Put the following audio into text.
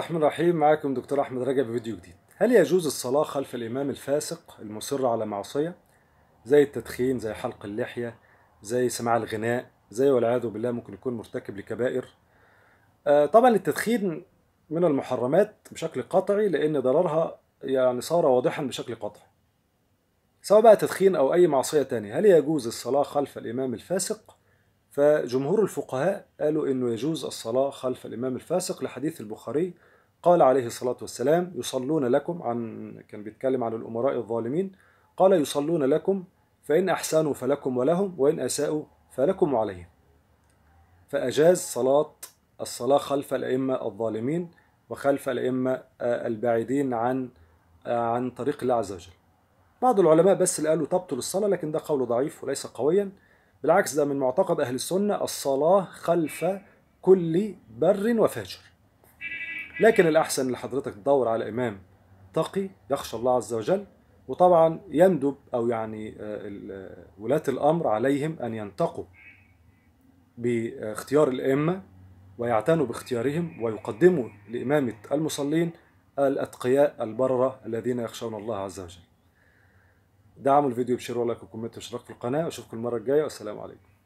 الرحمن الرحيم معاكم دكتور احمد رجب بفيديو جديد هل يجوز الصلاه خلف الامام الفاسق المصر على معصيه زي التدخين زي حلق اللحيه زي سماع الغناء زي والعياذ بالله ممكن يكون مرتكب لكبائر آه طبعا التدخين من المحرمات بشكل قطعي لان ضررها يعني صار واضحا بشكل قطعي سواء بقى تدخين او اي معصيه تانية هل يجوز الصلاه خلف الامام الفاسق فجمهور الفقهاء قالوا انه يجوز الصلاه خلف الامام الفاسق لحديث البخاري قال عليه الصلاه والسلام يصلون لكم عن كان بيتكلم عن الامراء الظالمين قال يصلون لكم فان احسنوا فلكم ولهم وان اساءوا فلكم وعليهم فاجاز صلاه الصلاه خلف الائمه الظالمين وخلف الائمه البعيدين عن عن طريق الله عز وجل بعض العلماء بس اللي قالوا تبطل الصلاه لكن ده قول ضعيف وليس قويا بالعكس ده من معتقد أهل السنة الصلاة خلف كل بر وفاجر لكن الأحسن لحضرتك تدور على إمام تقي يخشى الله عز وجل وطبعا يندب أو يعني آه، آه، ولاة الأمر عليهم أن ينتقوا باختيار الأئمة ويعتنوا باختيارهم ويقدموا لإمامة المصلين الأتقياء البررة الذين يخشون الله عز وجل دعموا الفيديو بشير ولايك وكومنت واشتراك في القناه واشوفكم المره الجايه والسلام عليكم